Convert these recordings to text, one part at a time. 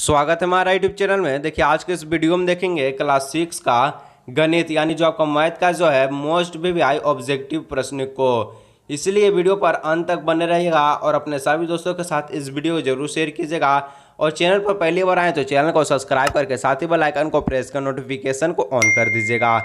स्वागत है हमारा यूट्यूब चैनल में देखिए आज के इस वीडियो में देखेंगे क्लास सिक्स का गणित यानी जो आपका मैथ का जो है मोस्ट आई ऑब्जेक्टिव प्रश्न को इसलिए वीडियो पर अंत तक बने रहिएगा और अपने सभी दोस्तों के साथ इस वीडियो को जरूर शेयर कीजिएगा और चैनल पर पहली बार आए तो चैनल को सब्सक्राइब करके साथ ही बेलाइकन को प्रेस कर नोटिफिकेशन को ऑन कर दीजिएगा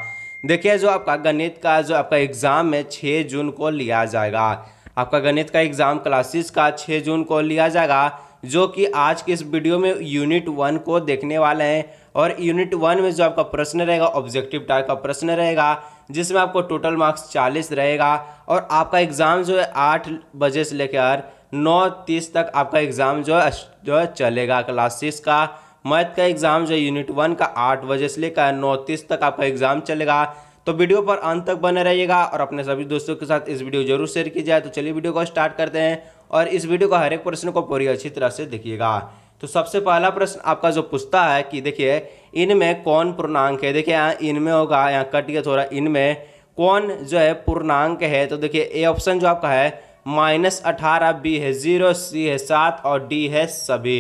देखिए जो आपका गणित का जो आपका एग्ज़ाम है छः जून को लिया जाएगा आपका गणित का एग्ज़ाम क्लासेस का छः जून को लिया जाएगा जो कि आज के इस वीडियो में यूनिट वन को देखने वाले हैं और यूनिट वन में जो आपका प्रश्न रहेगा ऑब्जेक्टिव टाइप का प्रश्न रहेगा जिसमें आपको टोटल मार्क्स चालीस रहेगा और आपका एग्ज़ाम जो है आठ बजे से लेकर नौ तीस तक आपका एग्ज़ाम जो है जो है चलेगा क्लास सिक्स का मैथ का एग्ज़ाम जो है यूनिट वन का आठ बजे से लेकर नौ तीस तक आपका एग्ज़ाम चलेगा तो वीडियो पर अंत तक बने रहिएगा और अपने सभी दोस्तों के साथ इस वीडियो जरूर शेयर की जाए तो चलिए वीडियो को स्टार्ट करते हैं और इस वीडियो का हर एक प्रश्न को पूरी अच्छी तरह से देखिएगा तो सबसे पहला प्रश्न आपका जो पूछता है कि देखिए इनमें कौन पूर्णांक है देखिए यहाँ इनमें होगा यहाँ कट गया थोड़ा इनमें कौन जो है पूर्णांक है तो देखिए ए ऑप्शन जो आपका है माइनस अठारह बी है जीरो सी है सात और डी है सभी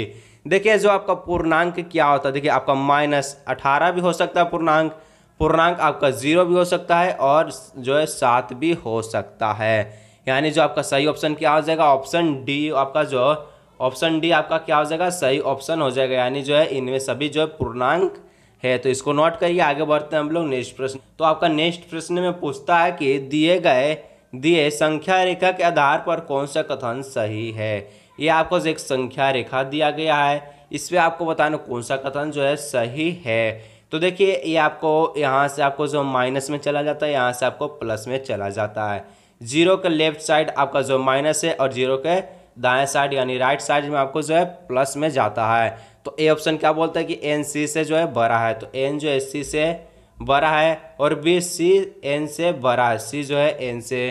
देखिए जो आपका पूर्णांक क्या होता है देखिए आपका माइनस अठारह भी हो सकता है पूर्णांक पूर्णांक आपका जीरो भी हो सकता है और जो है सात भी हो सकता है यानी जो आपका सही ऑप्शन क्या हो जाएगा ऑप्शन डी आपका जो ऑप्शन डी आपका क्या हो जाएगा सही ऑप्शन हो जाएगा यानी जो है इनमें सभी जो है पूर्णांक है तो इसको नोट करिए आगे बढ़ते हैं हम लोग नेक्स्ट प्रश्न तो आपका नेक्स्ट प्रश्न में पूछता है कि दिए गए दिए संख्या रेखा के आधार पर कौन सा कथन सही है ये आपको एक संख्या रेखा दिया गया है इस पर आपको बताना कौन सा कथन जो है सही है तो देखिए ये आपको यहाँ से आपको जो माइनस में चला जाता है यहाँ से आपको प्लस में चला जाता है जीरो के लेफ्ट साइड आपका जो माइनस है और जीरो के दाएं साइड यानी राइट साइड में आपको जो है प्लस में जाता है तो ए ऑप्शन क्या बोलता है कि एन सी से जो है बड़ा है तो एन जो है सी से बड़ा है और बी सी एन से बड़ा है सी जो है एन से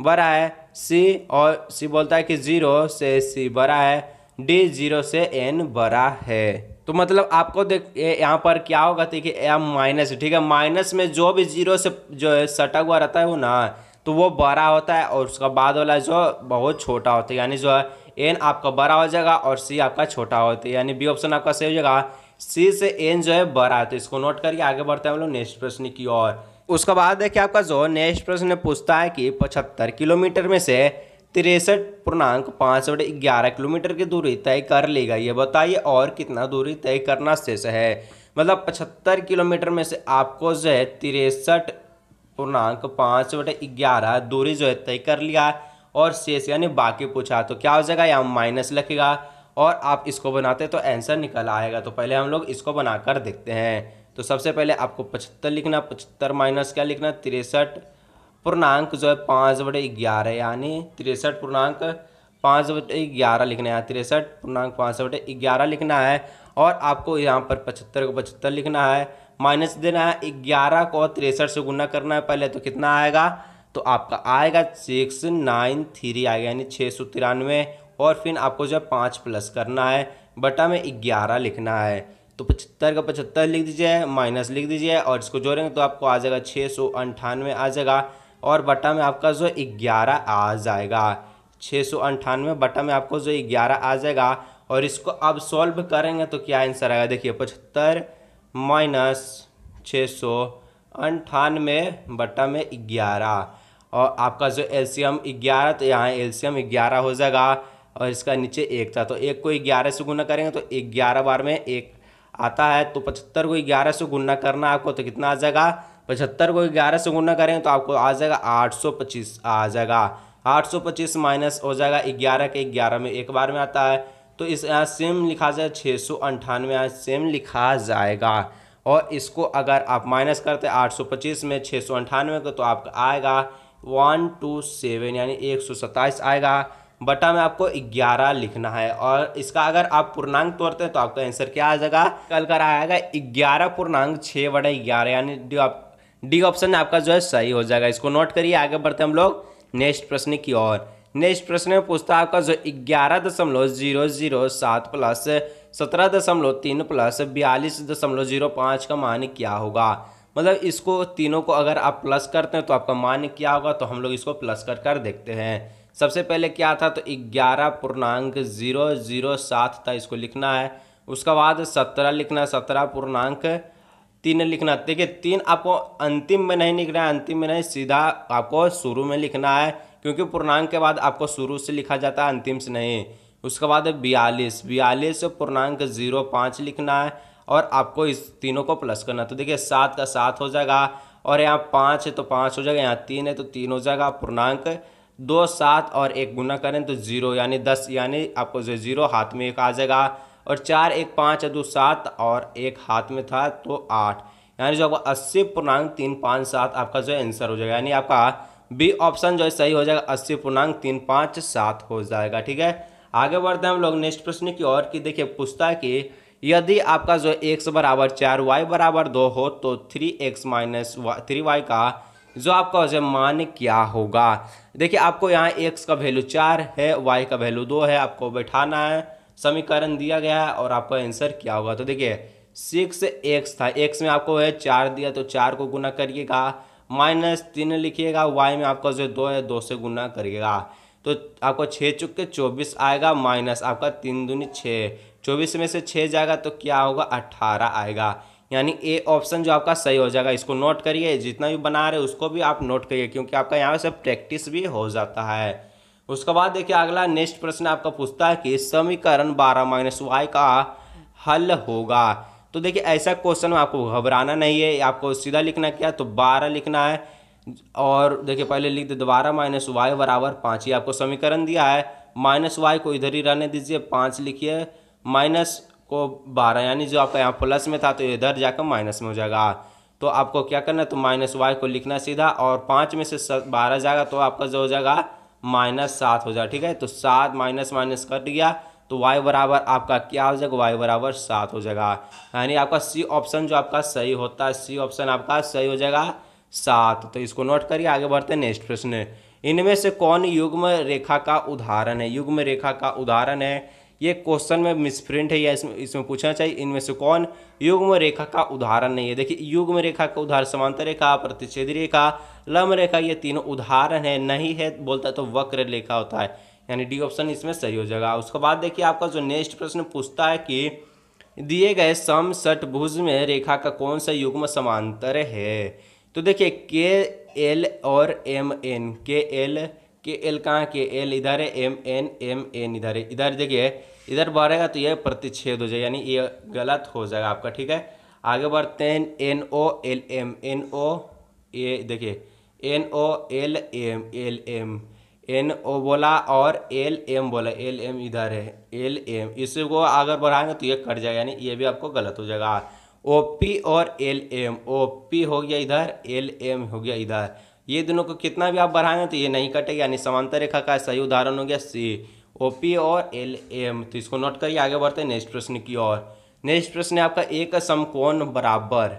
बड़ा है सी और सी बोलता है कि जीरो से सी बड़ा है डी जीरो से एन बड़ा है तो मतलब आपको देख यहाँ पर क्या होगा कि एम माइनस ठीक है माइनस में जो भी जीरो से जो है सटा हुआ रहता है वो ना तो वो बड़ा होता है और उसका बाद वाला जो बहुत छोटा होता है यानी जो है एन आपका बड़ा हो जाएगा और सी आपका छोटा होता है यानी बी ऑप्शन आपका सही हो जाएगा सी से एन जो है बड़ा है तो इसको नोट करके आगे बढ़ते हैं हम लोग नेक्स्ट प्रश्न की ओर उसके बाद देखिए आपका जो नेक्स्ट प्रश्न पूछता है कि पचहत्तर किलोमीटर में से तिरसठ पूर्णांक पाँच बटे ग्यारह किलोमीटर की दूरी तय कर लेगा ये बताइए और कितना दूरी तय करना शेष है मतलब पचहत्तर किलोमीटर में से आपको जो है तिरसठ पूर्णांक पाँच बटे ग्यारह दूरी जो है तय कर लिया है और शेष यानी बाकी पूछा तो क्या हो जाएगा यहाँ माइनस लिखेगा और आप इसको बनाते तो आंसर निकल आएगा तो पहले हम लोग इसको बनाकर देखते हैं तो सबसे पहले आपको पचहत्तर लिखना पचहत्तर माइनस क्या लिखना तिरसठ पूर्णांक जो है पाँच बटे ग्यारह यानी तिरसठ पूर्णांक पाँच बटे ग्यारह लिखना है तिरसठ पूर्णांक पाँच बटे ग्यारह लिखना है और आपको यहाँ पर पचहत्तर को पचहत्तर लिखना है माइनस देना है ग्यारह को तिरसठ से गुना करना है पहले तो कितना आएगा तो आपका आएगा सिक्स नाइन थ्री आएगा यानी छः सौ तिरानवे और फिर आपको जो है पाँच प्लस करना है बटा में ग्यारह लिखना है तो पचहत्तर का पचहत्तर लिख दीजिए माइनस लिख दीजिए और इसको जोड़ेंगे तो आपको आ जाएगा छः सौ अंठानवे आ जाएगा और बटा में आपका जो ग्यारह आ जाएगा छः सौ अंठानवे बटा में आपको जो ग्यारह आ जाएगा और इसको अब सॉल्व करेंगे तो क्या आंसर आएगा देखिए पचहत्तर माइनस छः सौ अंठानवे बटा में ग्यारह और आपका जो एलसीएम ग्यारह तो यहाँ एलसीएम ग्यारह हो जाएगा और इसका नीचे एक था तो एक को ग्यारह से गुना करेंगे तो ग्यारह बार में एक आता है तो पचहत्तर को ग्यारह से गुना करना आपको तो कितना आ जाएगा पचहत्तर को ग्यारह से गुना करेंगे तो आपको आ जाएगा आठ सौ पच्चीस आ जाएगा आठ सौ पच्चीस माइनस हो जाएगा ग्यारह के ग्यारह में एक बार में आता है तो इस यहाँ सेम लिखा जाए छः सौ अंठानवे यहाँ सेम लिखा जाएगा और इसको अगर आप माइनस करते हैं आठ सौ पच्चीस में छः सौ अंठानवे को तो आपका आएगा वन टू सेवन यानी एक सौ सत्ताईस आएगा बटा में आपको ग्यारह लिखना है और इसका अगर आप पूर्णांक तोड़ते हैं तो आपका आंसर क्या आ जाएगा कल कर आएगा ग्यारह पूर्णांक छः बटा ग्यारह यानी डी आप डी ऑप्शन आपका जो है सही हो जाएगा इसको नोट करिए आगे बढ़ते हम लोग नेक्स्ट प्रश्न की ओर नेक्स्ट प्रश्न पूछता है आपका जो ग्यारह दशमलव जीरो जीरो सात प्लस सत्रह दशमलव तीन प्लस बयालीस दशमलव जीरो पाँच का मान क्या होगा मतलब इसको तीनों को अगर आप प्लस करते हैं तो आपका मान क्या होगा तो हम लोग इसको प्लस कर कर देखते हैं सबसे पहले क्या था तो ग्यारह पूर्णांक जीरो जीरो सात था इसको लिखना है उसका बाद सत्रह लिखना सत्रह पूर्णांक तीन लिखना देखिए तीन आपको अंतिम में नहीं लिखना है अंतिम में नहीं सीधा आपको शुरू में लिखना है क्योंकि पूर्णांक के बाद आपको शुरू से लिखा जाता है अंतिम से नहीं उसके बाद बयालीस बयालीस से पूर्णांक जीरो पाँच लिखना है और आपको इस तीनों को प्लस करना तो देखिए सात का सात हो जाएगा और यहाँ पाँच है तो पाँच हो जाएगा यहाँ तीन है तो तीन हो जाएगा पूर्णांक दो सात और एक गुना करें तो जीरो यानी दस यानी आपको जो जीरो हाथ में एक आ जाएगा और चार एक पाँच दो तो सात और एक हाथ में था तो आठ यानी जो आपका अस्सी पूर्णांक तीन पाँच सात आपका जो आंसर हो जाएगा यानी आपका बी ऑप्शन जो है सही हो जाएगा अस्सी पूर्णांक तीन पाँच सात हो जाएगा ठीक है आगे बढ़ते हैं हम लोग नेक्स्ट प्रश्न की ओर कि देखिए पूछता है कि यदि आपका जो एक्स बराबर चार वाई बराबर दो हो तो three X minus three Y का जो आपका जो मान क्या होगा देखिए आपको यहाँ एक्स का वैल्यू चार है वाई का वैल्यू दो है आपको बैठाना है समीकरण दिया गया है और आपका आंसर क्या होगा तो देखिए सिक्स एक्स था एक्स में आपको है चार दिया तो चार को गुना करिएगा माइनस तीन लिखिएगा वाई में आपका जो दो है दो से गुना करिएगा तो आपको छः चुके चौबीस आएगा माइनस आपका तीन दूनी छः चौबीस में से छः जाएगा तो क्या होगा अट्ठारह आएगा यानी ए ऑप्शन जो आपका सही हो जाएगा इसको नोट करिए जितना भी बना रहे उसको भी आप नोट करिए क्योंकि आपका यहाँ से प्रैक्टिस भी हो जाता है उसके बाद देखिए अगला नेक्स्ट प्रश्न आपका पूछता है कि समीकरण बारह माइनस वाई का हल होगा तो देखिए ऐसा क्वेश्चन में आपको घबराना नहीं है आपको सीधा लिखना क्या तो बारह लिखना है और देखिए पहले लिख दे दोबारा माइनस वाई बराबर पाँच ही आपको समीकरण दिया है माइनस वाई को इधर ही रहने दीजिए पाँच लिखिए माइनस को बारह यानी जो आपका यहाँ प्लस में था तो इधर जाकर माइनस में हो जाएगा तो आपको क्या करना है तो माइनस वाई को लिखना सीधा और पाँच में से बारह जाएगा तो आपका जो हो जाएगा माइनस सात हो जाएगा ठीक है तो सात माइनस माइनस कट गया तो वाई बराबर आपका क्या हो जाएगा वाई बराबर सात हो जाएगा यानी आपका सी ऑप्शन जो आपका सही होता है सी ऑप्शन आपका सही हो जाएगा सात तो इसको नोट करिए आगे बढ़ते हैं नेक्स्ट प्रश्न इनमें से कौन युग्म रेखा का उदाहरण है युग्म रेखा का उदाहरण है ये क्वेश्चन में मिसप्रिंट है या इसमें इसमें पूछना चाहिए इनमें से कौन युग्म रेखा का उदाहरण नहीं है देखिए युग्म रेखा का उदाहरण समांतर रेखा प्रतिच्छेद रेखा लम रेखा ये तीनों उदाहरण है नहीं है बोलता है तो वक्र रेखा होता है यानी डी ऑप्शन इसमें सही हो जाएगा उसके बाद देखिए आपका जो नेक्स्ट प्रश्न पूछता है कि दिए गए सम षटभुज में रेखा का कौन सा युग्म समांतर है तो देखिए के एल और एम एन के एल के एल कहाँ के एल इधर है एम एन एम एन इधर है इधर देखिए इधर बढ़ेगा तो यह प्रतिच्छेद हो जाएगा यानी ये गलत हो जाएगा आपका ठीक है आगे बढ़ते हैं N O L M N O A देखिए N O L M L M N O बोला और एल एम बोला एल एम इधर है एल एम इसको अगर बढ़ाएंगे तो ये कट जाएगा यानी ये भी आपको गलत हो जाएगा ओ पी और एल एम ओ पी हो गया इधर एल एम हो गया इधर ये दोनों को कितना भी आप बढ़ाएंगे तो ये नहीं कटेगा यानी समांतर रेखा का सही उदाहरण हो गया सी ओ पी और एल एम तो इसको नोट करिए आगे बढ़ते हैं नेक्स्ट प्रश्न की ओर नेक्स्ट प्रश्न है आपका एक समकोण बराबर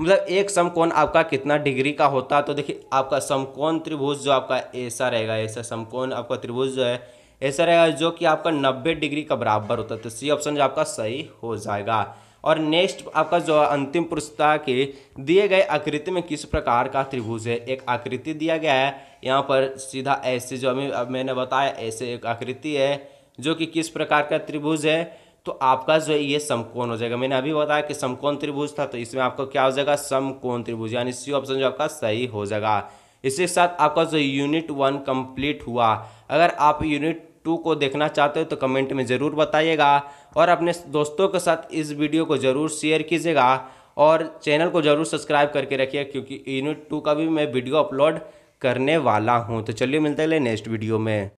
मतलब एक समकोण आपका कितना डिग्री का होता तो देखिए आपका समकोण त्रिभुज जो आपका ऐसा रहेगा ऐसा समकोण आपका त्रिभुज जो है ऐसा रहेगा जो कि आपका 90 डिग्री का बराबर होता है तो सी ऑप्शन जो आपका सही हो जाएगा और नेक्स्ट आपका जो अंतिम पुरस्ता के दिए गए आकृति में किस प्रकार का त्रिभुज है एक आकृति दिया गया है यहाँ पर सीधा ऐसे जो अभी मैंने बताया ऐसे एक आकृति है जो कि किस प्रकार का त्रिभुज है तो आपका जो है ये समकोण हो जाएगा मैंने अभी बताया कि समकोण त्रिभुज था तो इसमें आपका क्या हो जाएगा समकोण त्रिभुज यानी सी ऑप्शन जो आपका सही हो जाएगा इसी के साथ आपका जो यूनिट वन कंप्लीट हुआ अगर आप यूनिट टू को देखना चाहते हो तो कमेंट में ज़रूर बताइएगा और अपने दोस्तों के साथ इस वीडियो को ज़रूर शेयर कीजिएगा और चैनल को ज़रूर सब्सक्राइब करके रखिए क्योंकि यूनिट टू का भी मैं वीडियो अपलोड करने वाला हूँ तो चलिए मिलते हैं नेक्स्ट वीडियो में